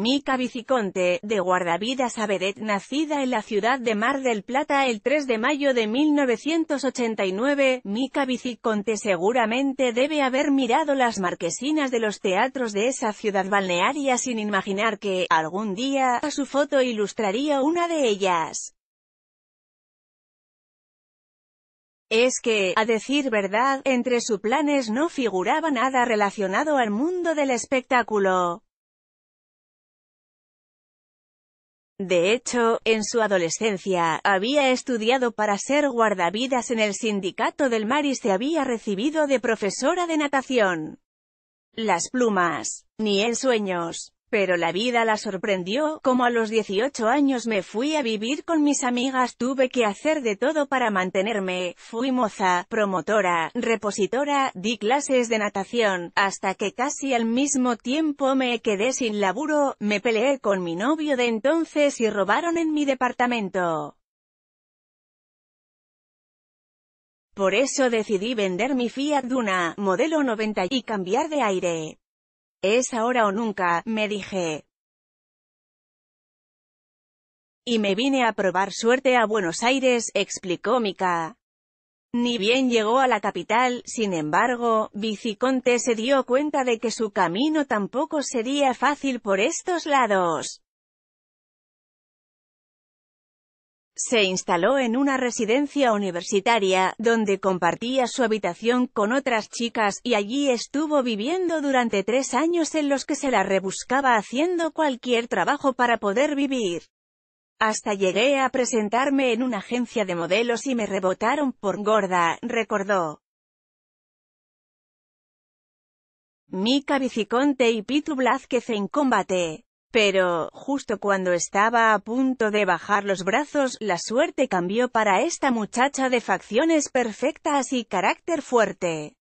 Mica Viciconte, de guardavidas Abedet, nacida en la ciudad de Mar del Plata el 3 de mayo de 1989, Mica Viciconte seguramente debe haber mirado las marquesinas de los teatros de esa ciudad balnearia sin imaginar que, algún día, a su foto ilustraría una de ellas. Es que, a decir verdad, entre sus planes no figuraba nada relacionado al mundo del espectáculo. De hecho, en su adolescencia, había estudiado para ser guardavidas en el sindicato del mar y se había recibido de profesora de natación. Las plumas. Ni en sueños. Pero la vida la sorprendió, como a los 18 años me fui a vivir con mis amigas, tuve que hacer de todo para mantenerme, fui moza, promotora, repositora, di clases de natación, hasta que casi al mismo tiempo me quedé sin laburo, me peleé con mi novio de entonces y robaron en mi departamento. Por eso decidí vender mi Fiat Duna, modelo 90, y cambiar de aire. Es ahora o nunca, me dije. Y me vine a probar suerte a Buenos Aires, explicó Mika. Ni bien llegó a la capital, sin embargo, Viciconte se dio cuenta de que su camino tampoco sería fácil por estos lados. Se instaló en una residencia universitaria, donde compartía su habitación con otras chicas, y allí estuvo viviendo durante tres años en los que se la rebuscaba haciendo cualquier trabajo para poder vivir. Hasta llegué a presentarme en una agencia de modelos y me rebotaron por gorda, recordó. Mika Viciconte y Pitu Blázquez en combate. Pero, justo cuando estaba a punto de bajar los brazos, la suerte cambió para esta muchacha de facciones perfectas y carácter fuerte.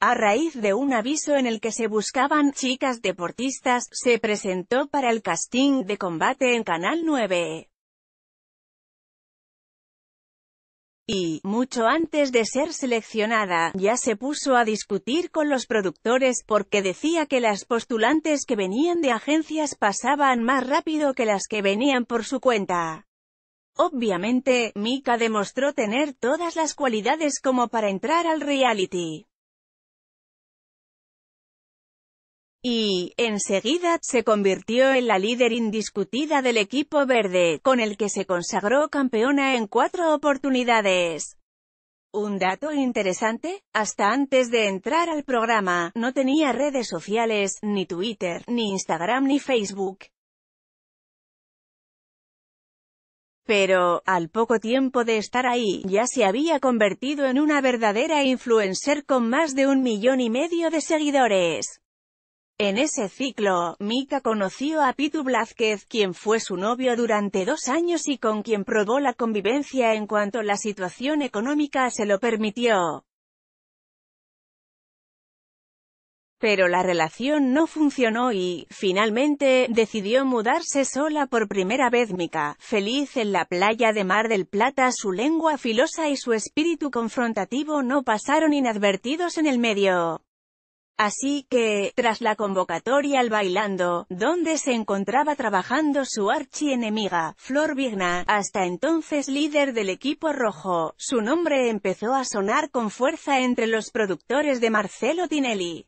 A raíz de un aviso en el que se buscaban chicas deportistas, se presentó para el casting de combate en Canal 9. y, mucho antes de ser seleccionada, ya se puso a discutir con los productores, porque decía que las postulantes que venían de agencias pasaban más rápido que las que venían por su cuenta. Obviamente, Mika demostró tener todas las cualidades como para entrar al reality. y, enseguida, se convirtió en la líder indiscutida del equipo verde, con el que se consagró campeona en cuatro oportunidades. Un dato interesante, hasta antes de entrar al programa, no tenía redes sociales, ni Twitter, ni Instagram ni Facebook. Pero, al poco tiempo de estar ahí, ya se había convertido en una verdadera influencer con más de un millón y medio de seguidores. En ese ciclo, Mika conoció a Pitu Blázquez, quien fue su novio durante dos años y con quien probó la convivencia en cuanto la situación económica se lo permitió. Pero la relación no funcionó y, finalmente, decidió mudarse sola por primera vez Mika, feliz en la playa de Mar del Plata su lengua filosa y su espíritu confrontativo no pasaron inadvertidos en el medio. Así que, tras la convocatoria al Bailando, donde se encontraba trabajando su archienemiga, Flor Vigna, hasta entonces líder del equipo rojo, su nombre empezó a sonar con fuerza entre los productores de Marcelo Tinelli.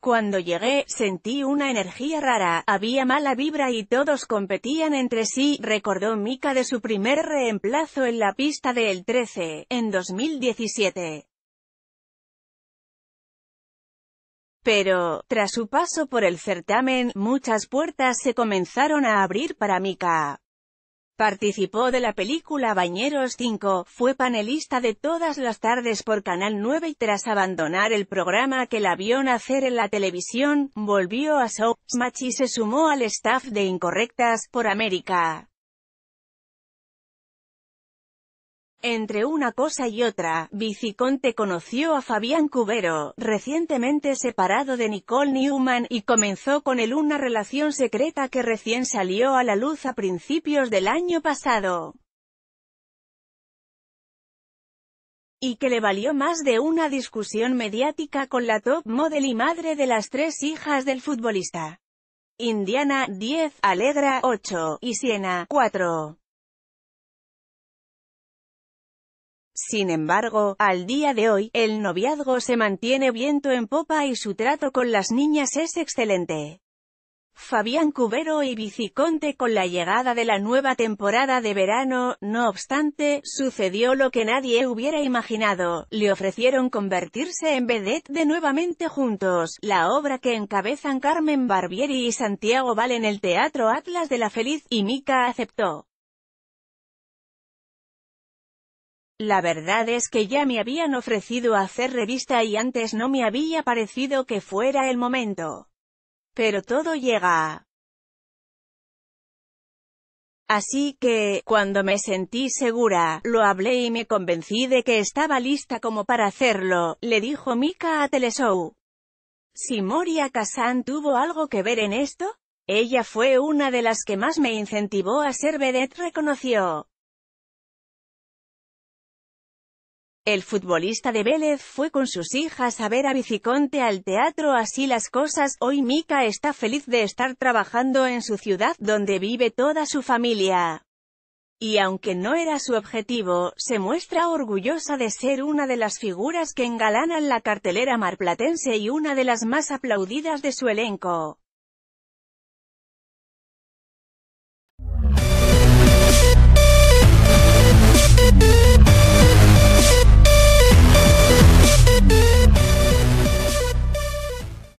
Cuando llegué, sentí una energía rara, había mala vibra y todos competían entre sí, recordó Mika de su primer reemplazo en la pista del 13, en 2017. Pero, tras su paso por el certamen, muchas puertas se comenzaron a abrir para Mika. Participó de la película Bañeros 5, fue panelista de todas las tardes por Canal 9 y tras abandonar el programa que la vio nacer en la televisión, volvió a Soap y se sumó al staff de Incorrectas, por América. Entre una cosa y otra, Viciconte conoció a Fabián Cubero, recientemente separado de Nicole Newman, y comenzó con él una relación secreta que recién salió a la luz a principios del año pasado. Y que le valió más de una discusión mediática con la top model y madre de las tres hijas del futbolista. Indiana, 10, Alegra, 8, y Siena, 4. Sin embargo, al día de hoy, el noviazgo se mantiene viento en popa y su trato con las niñas es excelente. Fabián Cubero y Viciconte con la llegada de la nueva temporada de verano, no obstante, sucedió lo que nadie hubiera imaginado, le ofrecieron convertirse en vedette de Nuevamente Juntos, la obra que encabezan Carmen Barbieri y Santiago Val en el Teatro Atlas de la Feliz, y Mika aceptó. La verdad es que ya me habían ofrecido hacer revista y antes no me había parecido que fuera el momento. Pero todo llega. Así que, cuando me sentí segura, lo hablé y me convencí de que estaba lista como para hacerlo, le dijo Mika a Teleshow. Si Moria Kazan tuvo algo que ver en esto, ella fue una de las que más me incentivó a ser vedette reconoció. El futbolista de Vélez fue con sus hijas a ver a Viciconte al teatro Así las cosas, hoy Mika está feliz de estar trabajando en su ciudad donde vive toda su familia. Y aunque no era su objetivo, se muestra orgullosa de ser una de las figuras que engalanan la cartelera marplatense y una de las más aplaudidas de su elenco.